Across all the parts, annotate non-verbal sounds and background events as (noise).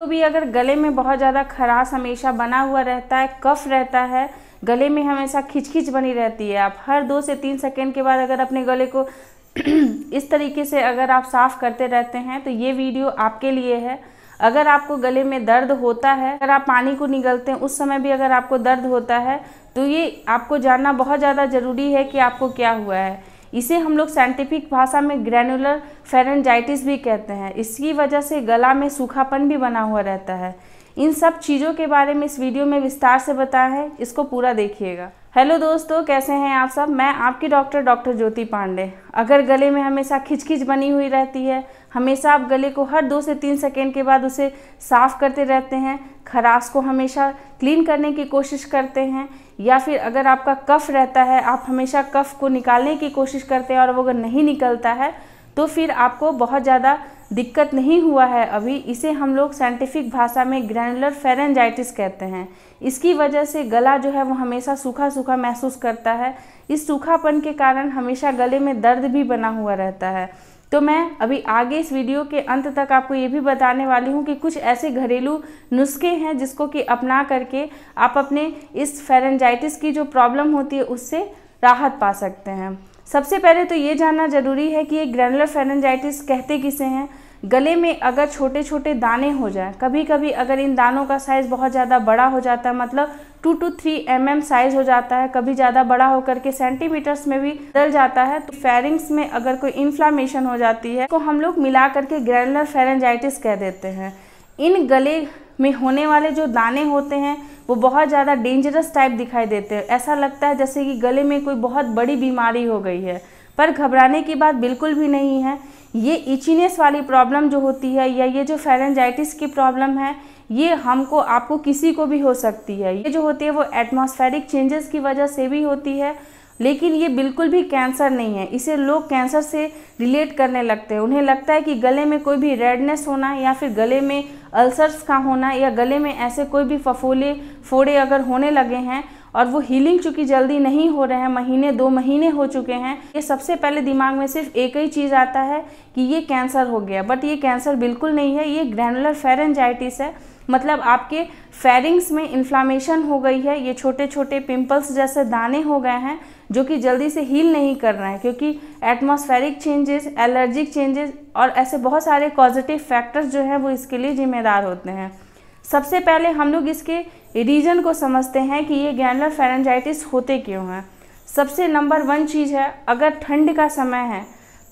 तो भी अगर गले में बहुत ज़्यादा खराश हमेशा बना हुआ रहता है कफ रहता है गले में हमेशा खिचखिच बनी रहती है आप हर दो से तीन सेकेंड के बाद अगर अपने गले को (clears throat) इस तरीके से अगर आप साफ़ करते रहते हैं तो ये वीडियो आपके लिए है अगर आपको गले में दर्द होता है अगर आप पानी को निगलते हैं उस समय भी अगर आपको दर्द होता है तो ये आपको जानना बहुत ज़्यादा ज़रूरी है कि आपको क्या हुआ है इसे हम लोग साइंटिफिक भाषा में ग्रैनुलर फेरेंजाइटिस भी कहते हैं इसकी वजह से गला में सूखापन भी बना हुआ रहता है इन सब चीज़ों के बारे में इस वीडियो में विस्तार से बताया है इसको पूरा देखिएगा हेलो दोस्तों कैसे हैं आप सब मैं आपकी डॉक्टर डॉक्टर ज्योति पांडे अगर गले में हमेशा खिचखिच बनी हुई रहती है हमेशा आप गले को हर दो से तीन सेकेंड के बाद उसे साफ़ करते रहते हैं खराश को हमेशा क्लीन करने की कोशिश करते हैं या फिर अगर आपका कफ़ रहता है आप हमेशा कफ़ को निकालने की कोशिश करते हैं और वो अगर नहीं निकलता है तो फिर आपको बहुत ज़्यादा दिक्कत नहीं हुआ है अभी इसे हम लोग साइंटिफिक भाषा में ग्रैनुलर फेरेंजाइटिस कहते हैं इसकी वजह से गला जो है वो हमेशा सूखा सूखा महसूस करता है इस सूखापन के कारण हमेशा गले में दर्द भी बना हुआ रहता है तो मैं अभी आगे इस वीडियो के अंत तक आपको ये भी बताने वाली हूँ कि कुछ ऐसे घरेलू नुस्खे हैं जिसको कि अपना करके आप अपने इस फेरेंजाइटिस की जो प्रॉब्लम होती है उससे राहत पा सकते हैं सबसे पहले तो ये जानना जरूरी है कि ये ग्रैनुलर फेरेंजाइटिस कहते किसे हैं गले में अगर छोटे छोटे दाने हो जाए कभी कभी अगर इन दानों का साइज़ बहुत ज़्यादा बड़ा हो जाता है मतलब two two three M M size हो जाता है कभी ज़्यादा बड़ा होकर के सेंटीमीटर्स में भी बदल जाता है तो फेरिंग्स में अगर कोई इन्फ्लामेशन हो जाती है तो हम लोग मिला करके ग्रैनुलर फेरेंजाइटिस कह देते हैं इन गले में होने वाले जो दाने होते हैं वो बहुत ज़्यादा डेंजरस टाइप दिखाई देते हैं ऐसा लगता है जैसे कि गले में कोई बहुत बड़ी बीमारी हो गई है पर घबराने की बात बिल्कुल भी नहीं है ये इचिनेस वाली प्रॉब्लम जो होती है या ये जो फेरेंजाइटिस की प्रॉब्लम है ये हमको आपको किसी को भी हो सकती है ये जो होती है वो एटमॉस्फेरिक चेंजेस की वजह से भी होती है लेकिन ये बिल्कुल भी कैंसर नहीं है इसे लोग कैंसर से रिलेट करने लगते हैं उन्हें लगता है कि गले में कोई भी रेडनेस होना या फिर गले में अल्सर्स का होना या गले में ऐसे कोई भी फफोले फोड़े अगर होने लगे हैं और वो हीलिंग चूंकि जल्दी नहीं हो रहे हैं महीने दो महीने हो चुके हैं ये सबसे पहले दिमाग में सिर्फ एक ही चीज़ आता है कि ये कैंसर हो गया बट ये कैंसर बिल्कुल नहीं है ये ग्रैनुलर फेरेंजाइटिस है मतलब आपके फेरिंग्स में इन्फ्लामेशन हो गई है ये छोटे छोटे पिंपल्स जैसे दाने हो गए हैं जो कि जल्दी से हील नहीं कर रहे हैं क्योंकि एटमॉस्फेरिक चेंजेस एलर्जिक चेंजेस और ऐसे बहुत सारे पॉजिटिव फैक्टर्स जो हैं वो इसके लिए जिम्मेदार होते हैं सबसे पहले हम लोग इसके रीज़न को समझते हैं कि ये गैनलर फेरेंजाइटिस होते क्यों हैं सबसे नंबर वन चीज़ है अगर ठंड का समय है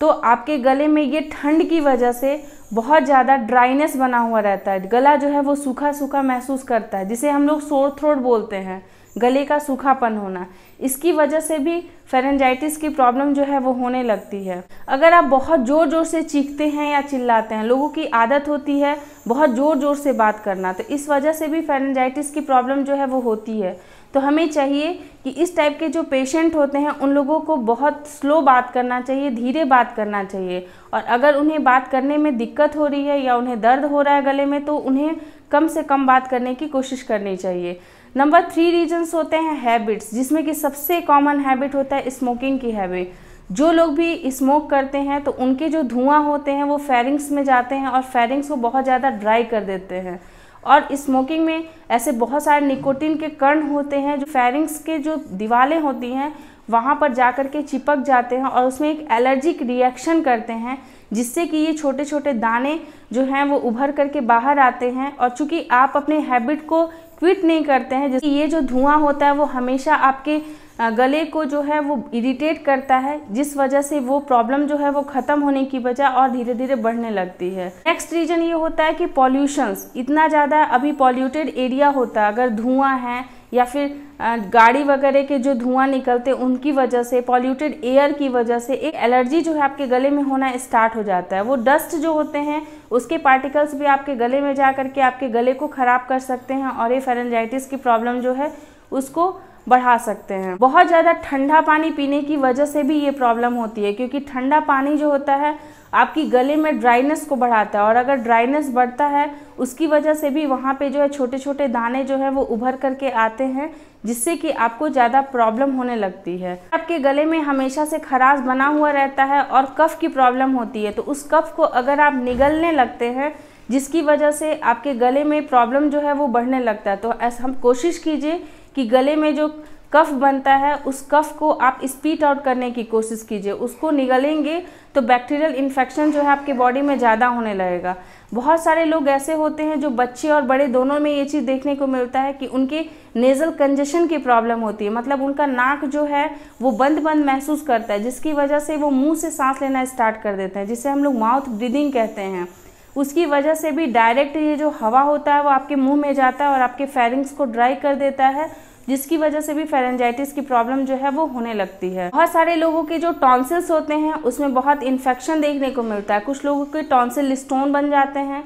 तो आपके गले में ये ठंड की वजह से बहुत ज़्यादा ड्राइनेस बना हुआ रहता है गला जो है वो सूखा सूखा महसूस करता है जिसे हम लोग शोर थ्रोट बोलते हैं गले का सूखापन होना इसकी वजह से भी फेरेंजाइटिस की प्रॉब्लम जो है वो होने लगती है अगर आप बहुत ज़ोर ज़ोर से चीखते हैं या चिल्लाते हैं लोगों की आदत होती है बहुत ज़ोर ज़ोर से बात करना तो इस वजह से भी फेरेंजाइटिस की प्रॉब्लम जो है वो होती है तो हमें चाहिए कि इस टाइप के जो पेशेंट होते हैं उन लोगों को बहुत स्लो बात करना चाहिए धीरे बात करना चाहिए और अगर उन्हें बात करने में दिक्कत हो रही है या उन्हें दर्द हो रहा है गले में तो उन्हें कम से कम बात करने की कोशिश करनी चाहिए नंबर थ्री रीजन्स होते हैं हैबिट्स जिसमें कि सबसे कॉमन हैबिट होता है स्मोकिंग की हैबिट जो लोग भी स्मोक करते हैं तो उनके जो धुआं होते हैं वो फेरिंग्स में जाते हैं और फेरिंग्स को बहुत ज़्यादा ड्राई कर देते हैं और स्मोकिंग में ऐसे बहुत सारे निकोटिन के कर्ण होते हैं जो फेरिंग्स के जो दीवारें होती हैं वहाँ पर जा कर के चिपक जाते हैं और उसमें एक एलर्जिक रिएक्शन करते हैं जिससे कि ये छोटे छोटे दाने जो हैं वो उभर करके बाहर आते हैं और चूंकि आप अपने हैबिट को क्विट नहीं करते हैं जैसे ये जो धुआं होता है वो हमेशा आपके गले को जो है वो इरिटेट करता है जिस वजह से वो प्रॉब्लम जो है वो ख़त्म होने की बजाय और धीरे धीरे बढ़ने लगती है नेक्स्ट रीज़न ये होता है कि पॉल्यूशंस इतना ज़्यादा अभी पॉल्यूटेड एरिया होता है अगर धुआं है या फिर गाड़ी वगैरह के जो धुआं निकलते उनकी वजह से पॉल्यूटेड एयर की वजह से एक एलर्जी जो है आपके गले में होना स्टार्ट हो जाता है वो डस्ट जो होते हैं उसके पार्टिकल्स भी आपके गले में जा करके आपके गले को ख़राब कर सकते हैं और ये फेरेंजाइटिस की प्रॉब्लम जो है उसको बढ़ा सकते हैं बहुत ज़्यादा ठंडा पानी पीने की वजह से भी ये प्रॉब्लम होती है क्योंकि ठंडा पानी जो होता है आपकी गले में ड्राइनेस को बढ़ाता है और अगर ड्राइनेस बढ़ता है उसकी वजह से भी वहाँ पे जो है छोटे छोटे दाने जो है वो उभर करके आते हैं जिससे कि आपको ज़्यादा प्रॉब्लम होने लगती है आपके गले में हमेशा से खराश बना हुआ रहता है और कफ़ की प्रॉब्लम होती है तो उस कफ़ को अगर आप निगलने लगते हैं जिसकी वजह से आपके गले में प्रॉब्लम जो है वो बढ़ने लगता है तो ऐसा हम कोशिश कीजिए कि गले में जो कफ बनता है उस कफ को आप स्पीट आउट करने की कोशिश कीजिए उसको निगलेंगे तो बैक्टीरियल इन्फेक्शन जो है आपके बॉडी में ज़्यादा होने लगेगा बहुत सारे लोग ऐसे होते हैं जो बच्चे और बड़े दोनों में ये चीज़ देखने को मिलता है कि उनके नेज़ल कंजेशन की प्रॉब्लम होती है मतलब उनका नाक जो है वो बंद बंद महसूस करता है जिसकी वजह से वो मुँह से सांस लेना स्टार्ट कर देते हैं जिसे हम लोग माउथ ब्रीदिंग कहते हैं उसकी वजह से भी डायरेक्ट ये जो हवा होता है वो आपके मुंह में जाता है और आपके फेरिंग्स को ड्राई कर देता है जिसकी वजह से भी फेरेंजाइटिस की प्रॉब्लम जो है वो होने लगती है बहुत सारे लोगों के जो टॉन्सिल्स होते हैं उसमें बहुत इन्फेक्शन देखने को मिलता है कुछ लोगों के टॉन्सिल स्टोन बन जाते हैं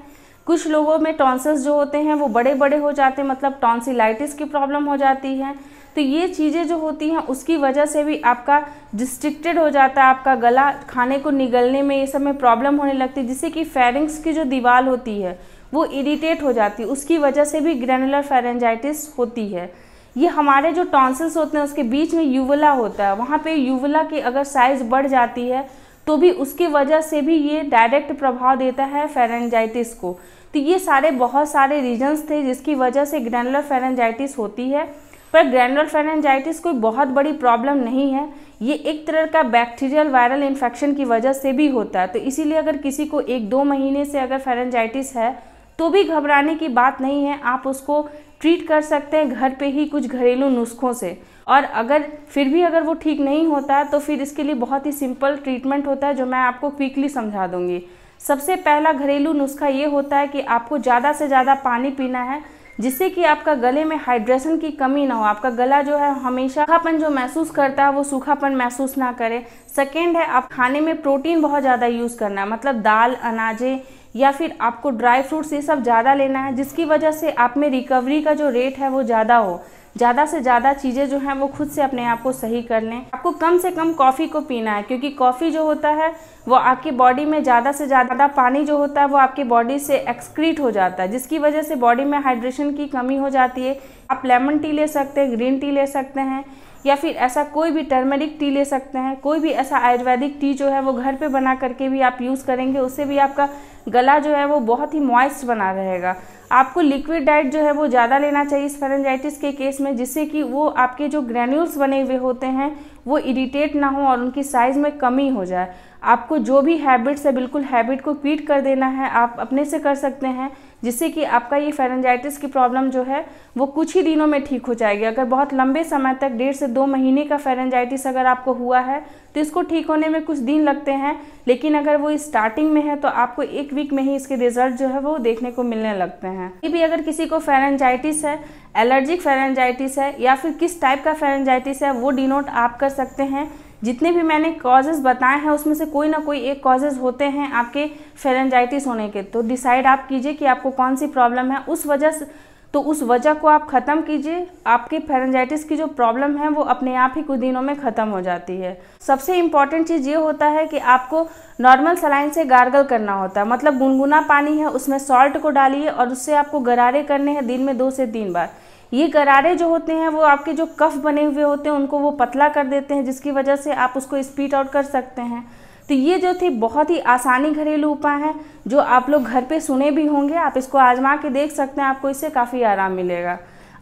कुछ लोगों में टॉन्सिल्स जो होते हैं वो बड़े बड़े हो जाते हैं मतलब टॉन्सिलाइटिस की प्रॉब्लम हो जाती है तो ये चीज़ें जो होती हैं उसकी वजह से भी आपका डिस्ट्रिक्टेड हो जाता है आपका गला खाने को निगलने में ये सब में प्रॉब्लम होने लगती है जिससे कि फेरिंग्स की जो दीवार होती है वो इरीटेट हो जाती है उसकी वजह से भी ग्रेनुलर फेरेंजाइटिस होती है ये हमारे जो टॉन्सल्स होते हैं उसके बीच में यूवला होता है वहाँ पे यूवला की अगर साइज़ बढ़ जाती है तो भी उसकी वजह से भी ये डायरेक्ट प्रभाव देता है फेरेंजाइटिस को तो ये सारे बहुत सारे रीजन्स थे जिसकी वजह से ग्रैनुलर फेरेंजाइटिस होती है पर ग्रैनुलर फेरेंजाइटिस कोई बहुत बड़ी प्रॉब्लम नहीं है ये एक तरह का बैक्टीरियल वायरल इन्फेक्शन की वजह से भी होता है तो इसीलिए अगर किसी को एक दो महीने से अगर फेरेंजाइटिस है तो भी घबराने की बात नहीं है आप उसको ट्रीट कर सकते हैं घर पे ही कुछ घरेलू नुस्खों से और अगर फिर भी अगर वो ठीक नहीं होता है तो फिर इसके लिए बहुत ही सिंपल ट्रीटमेंट होता है जो मैं आपको क्विकली समझा दूँगी सबसे पहला घरेलू नुस्खा ये होता है कि आपको ज़्यादा से ज़्यादा पानी पीना है जिससे कि आपका गले में हाइड्रेशन की कमी ना हो आपका गला जो है हमेशा सूखापन जो महसूस करता है वो सूखापन महसूस ना करे सेकेंड है आप खाने में प्रोटीन बहुत ज़्यादा यूज़ करना मतलब दाल अनाजें या फिर आपको ड्राई फ्रूट्स ये सब ज़्यादा लेना है जिसकी वजह से आप में रिकवरी का जो रेट है वो ज़्यादा हो ज़्यादा से ज़्यादा चीज़ें जो हैं वो खुद से अपने आप को सही कर लें आपको कम से कम कॉफ़ी को पीना है क्योंकि कॉफ़ी जो होता है वो आपकी बॉडी में ज़्यादा से ज़्यादा पानी जो होता है वो आपकी बॉडी से एक्सक्रीट हो जाता है जिसकी वजह से बॉडी में हाइड्रेशन की कमी हो जाती है आप लेमन टी ले सकते हैं ग्रीन टी ले सकते हैं या फिर ऐसा कोई भी टर्मेरिक टी ले सकते हैं कोई भी ऐसा आयुर्वेदिक टी जो है वो घर पे बना करके भी आप यूज़ करेंगे उससे भी आपका गला जो है वो बहुत ही मॉइस्ट बना रहेगा आपको लिक्विड डाइट जो है वो ज़्यादा लेना चाहिए इस फेरेंजाइटिस के केस में जिससे कि वो आपके जो ग्रैन्यूल्स बने हुए होते हैं वो इरिटेट ना हो और उनकी साइज़ में कमी हो जाए आपको जो भी हैबिट्स है बिल्कुल हैबिट को क्वीट कर देना है आप अपने से कर सकते हैं जिससे कि आपका ये फेरेंजाइटिस की प्रॉब्लम जो है वो कुछ ही दिनों में ठीक हो जाएगी अगर बहुत लंबे समय तक डेढ़ से दो महीने का फेरेंजाइटिस अगर आपको हुआ है तो इसको ठीक होने में कुछ दिन लगते हैं लेकिन अगर वो स्टार्टिंग में है तो आपको एक वीक में ही इसके रिजल्ट जो है वो देखने को मिलने लगते हैं ये भी अगर किसी को फेरेंजाइटिस है एलर्जिक फेरेंजाइटिस है या फिर किस टाइप का फेरेंजाइटिस है वो डिनोट आप कर सकते हैं जितने भी मैंने कॉजेज़ बताए हैं उसमें से कोई ना कोई एक कॉजेज़ होते हैं आपके फेरेंजाइटिस होने के तो डिसाइड आप कीजिए कि आपको कौन सी प्रॉब्लम है उस वजह से तो उस वजह को आप ख़त्म कीजिए आपके फेरेंजाइटिस की जो प्रॉब्लम है वो अपने आप ही कुछ दिनों में ख़त्म हो जाती है सबसे इम्पॉर्टेंट चीज़ ये होता है कि आपको नॉर्मल सलाइन से गार्गल करना होता है मतलब गुनगुना पानी है उसमें सॉल्ट को डालिए और उससे आपको गरारे करने हैं दिन में दो से तीन बार ये गरारे जो होते हैं वो आपके जो कफ बने हुए होते हैं उनको वो पतला कर देते हैं जिसकी वजह से आप उसको स्पीड आउट कर सकते हैं तो ये जो थी बहुत ही आसानी घरेलू उपाय हैं जो आप लोग घर पे सुने भी होंगे आप इसको आजमा के देख सकते हैं आपको इससे काफ़ी आराम मिलेगा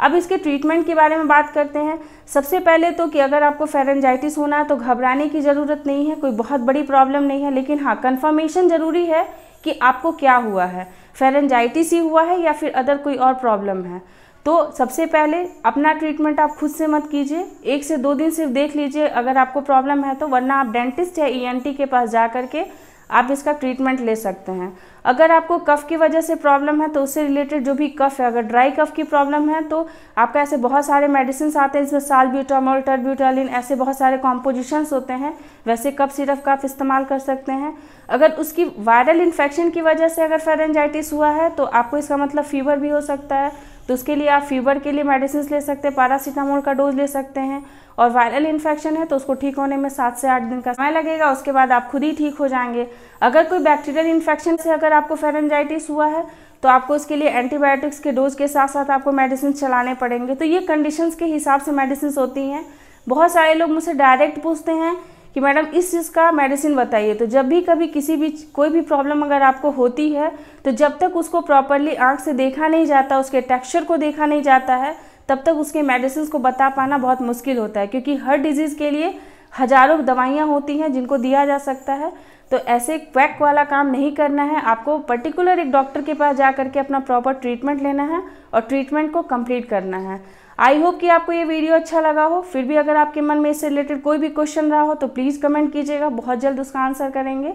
अब इसके ट्रीटमेंट के बारे में बात करते हैं सबसे पहले तो कि अगर आपको फेरेंजाइटिस होना है तो घबराने की ज़रूरत नहीं है कोई बहुत बड़ी प्रॉब्लम नहीं है लेकिन हाँ कन्फर्मेशन ज़रूरी है कि आपको क्या हुआ है फेरेंजाइटिस ही हुआ है या फिर अदर कोई और प्रॉब्लम है तो सबसे पहले अपना ट्रीटमेंट आप खुद से मत कीजिए एक से दो दिन सिर्फ देख लीजिए अगर आपको प्रॉब्लम है तो वरना आप डेंटिस्ट या ईएनटी e के पास जा कर के आप इसका ट्रीटमेंट ले सकते हैं अगर आपको कफ़ की वजह से प्रॉब्लम है तो उससे रिलेटेड जो भी कफ़ है अगर ड्राई कफ़ की प्रॉब्लम है तो आपका ऐसे बहुत सारे मेडिसिन आते हैं जिसमें साल ब्यूटामोल टर्ब्यूटालिन ऐसे बहुत सारे कॉम्पोजिशंस होते हैं वैसे कफ सिरप का आप इस्तेमाल कर सकते हैं अगर उसकी वायरल इन्फेक्शन की वजह से अगर फेरेंजाइटिस हुआ है तो आपको इसका मतलब फीवर भी हो सकता है तो उसके लिए आप फीवर के लिए मेडिसिन ले सकते हैं पैरासीटामोल का डोज ले सकते हैं और वायरल इन्फेक्शन है तो उसको ठीक होने में सात से आठ दिन का समय लगेगा उसके बाद आप खुद ही ठीक हो जाएंगे अगर कोई बैक्टीरियल इन्फेक्शन से अगर आपको फेरेंजाइटिस हुआ है तो आपको उसके लिए एंटीबायोटिक्स के डोज के साथ साथ आपको मेडिसिन चलाने पड़ेंगे तो ये कंडीशंस के हिसाब से मेडिसिन होती हैं बहुत सारे लोग मुझसे डायरेक्ट पूछते हैं कि मैडम इस चीज़ का मेडिसिन बताइए तो जब भी कभी किसी भी कोई भी प्रॉब्लम अगर आपको होती है तो जब तक उसको प्रॉपरली आँख से देखा नहीं जाता उसके टेक्सचर को देखा नहीं जाता है तब तक उसके मेडिसिन को बता पाना बहुत मुश्किल होता है क्योंकि हर डिजीज़ के लिए हज़ारों दवाइयाँ होती हैं जिनको दिया जा सकता है तो ऐसे क्वैक वाला काम नहीं करना है आपको पर्टिकुलर एक डॉक्टर के पास जा करके अपना प्रॉपर ट्रीटमेंट लेना है और ट्रीटमेंट को कंप्लीट करना है आई होप कि आपको ये वीडियो अच्छा लगा हो फिर भी अगर आपके मन में इससे रिलेटेड कोई भी क्वेश्चन रहा हो तो प्लीज़ कमेंट कीजिएगा बहुत जल्द उसका आंसर करेंगे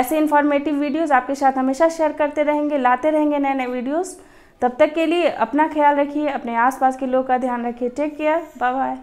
ऐसे इन्फॉर्मेटिव वीडियोज़ आपके साथ हमेशा शेयर करते रहेंगे लाते रहेंगे नए नए वीडियोज़ तब तक के लिए अपना ख्याल रखिए अपने आसपास के लोग का ध्यान रखिए टेक केयर बाय बाय